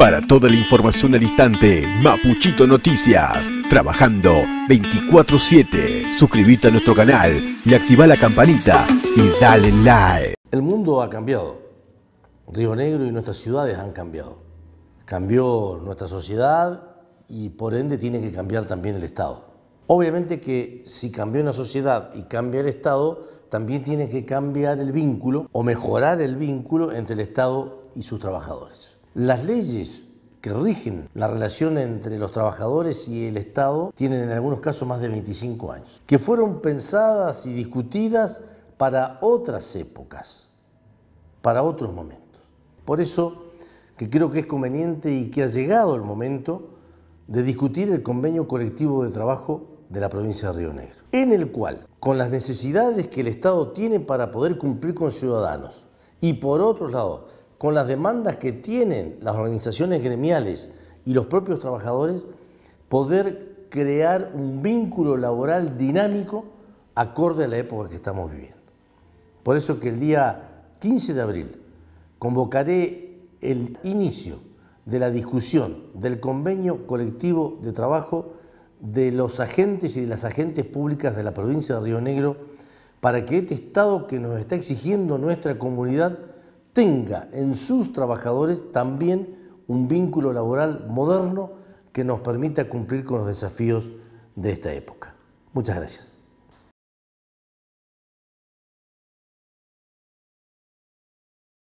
Para toda la información al instante, Mapuchito Noticias, trabajando 24/7. Suscríbete a nuestro canal y activa la campanita y dale like. El mundo ha cambiado. Río Negro y nuestras ciudades han cambiado. Cambió nuestra sociedad y por ende tiene que cambiar también el Estado. Obviamente que si cambió una sociedad y cambia el Estado, también tiene que cambiar el vínculo o mejorar el vínculo entre el Estado y sus trabajadores. Las leyes que rigen la relación entre los trabajadores y el Estado tienen en algunos casos más de 25 años, que fueron pensadas y discutidas para otras épocas, para otros momentos. Por eso que creo que es conveniente y que ha llegado el momento de discutir el convenio colectivo de trabajo de la provincia de Río Negro, en el cual, con las necesidades que el Estado tiene para poder cumplir con ciudadanos y por otro lados con las demandas que tienen las organizaciones gremiales y los propios trabajadores, poder crear un vínculo laboral dinámico acorde a la época que estamos viviendo. Por eso que el día 15 de abril convocaré el inicio de la discusión del convenio colectivo de trabajo de los agentes y de las agentes públicas de la provincia de Río Negro para que este Estado que nos está exigiendo nuestra comunidad tenga en sus trabajadores también un vínculo laboral moderno que nos permita cumplir con los desafíos de esta época. Muchas gracias.